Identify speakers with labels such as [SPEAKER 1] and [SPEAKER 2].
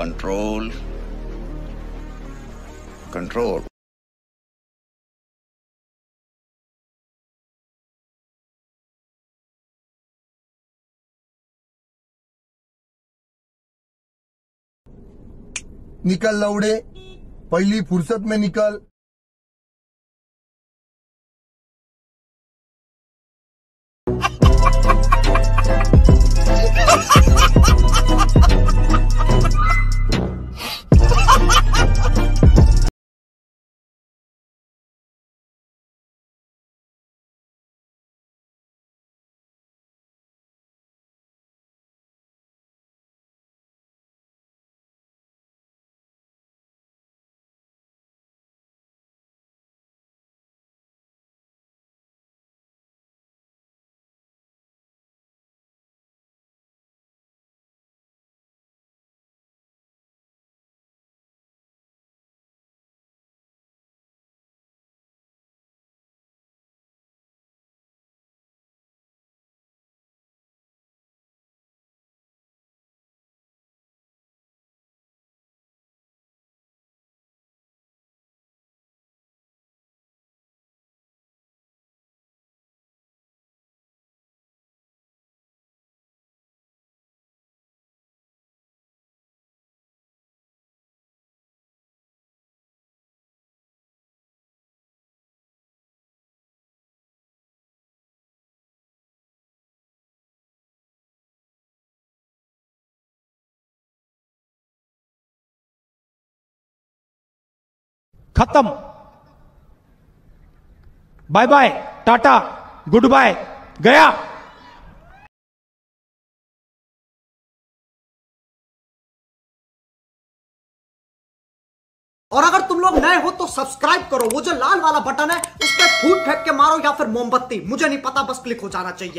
[SPEAKER 1] control, control. निकल लौड़े पहली फुर्सत में निकल खत्म bye bye ta-ta goodbye गया
[SPEAKER 2] और अगर तुम लोग नए हो तो सब्सक्राइब करो वो जो लाल वाला बटन है उस पर फूट फेंक के मारो या फिर मोमबत्ती मुझे नहीं पता बस क्लिक हो जाना चाहिए